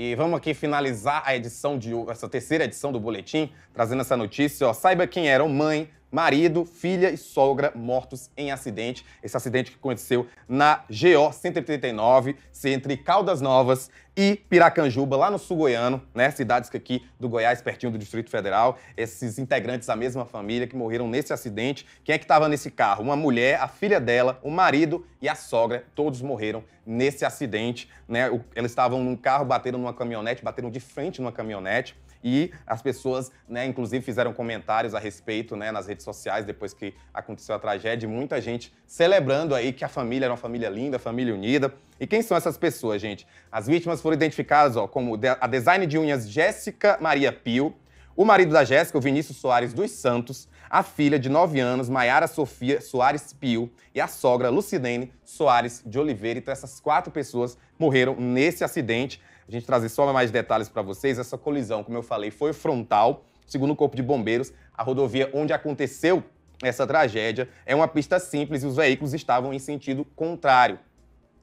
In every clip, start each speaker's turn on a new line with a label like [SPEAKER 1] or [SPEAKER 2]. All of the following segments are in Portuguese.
[SPEAKER 1] E vamos aqui finalizar a edição de essa terceira edição do boletim, trazendo essa notícia, ó. Saiba quem eram mãe, marido, filha e sogra mortos em acidente. Esse acidente que aconteceu na GO 139, entre Caldas Novas e Piracanjuba, lá no sul goiano, né? Cidades aqui do Goiás, pertinho do Distrito Federal. Esses integrantes da mesma família que morreram nesse acidente. Quem é que estava nesse carro? Uma mulher, a filha dela, o marido e a sogra. Todos morreram nesse acidente, né? Eles estavam num carro, bateram numa caminhonete, bateram de frente numa caminhonete. E as pessoas, né, inclusive, fizeram comentários a respeito né, nas redes redes sociais depois que aconteceu a tragédia, muita gente celebrando aí que a família era uma família linda, família unida. E quem são essas pessoas, gente? As vítimas foram identificadas ó, como a design de unhas Jéssica Maria Pio, o marido da Jéssica, o Vinícius Soares dos Santos, a filha de 9 anos, Maiara Sofia Soares Pio, e a sogra Lucidene Soares de Oliveira. Então, essas quatro pessoas morreram nesse acidente. A gente trazer só mais detalhes para vocês. Essa colisão, como eu falei, foi frontal. Segundo o Corpo de Bombeiros, a rodovia onde aconteceu essa tragédia é uma pista simples e os veículos estavam em sentido contrário.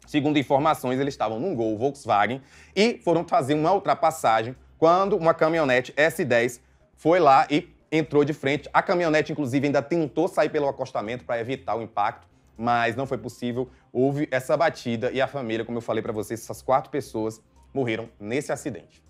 [SPEAKER 1] Segundo informações, eles estavam num Gol Volkswagen e foram fazer uma ultrapassagem quando uma caminhonete S10 foi lá e entrou de frente. A caminhonete, inclusive, ainda tentou sair pelo acostamento para evitar o impacto, mas não foi possível. Houve essa batida e a família, como eu falei para vocês, essas quatro pessoas morreram nesse acidente.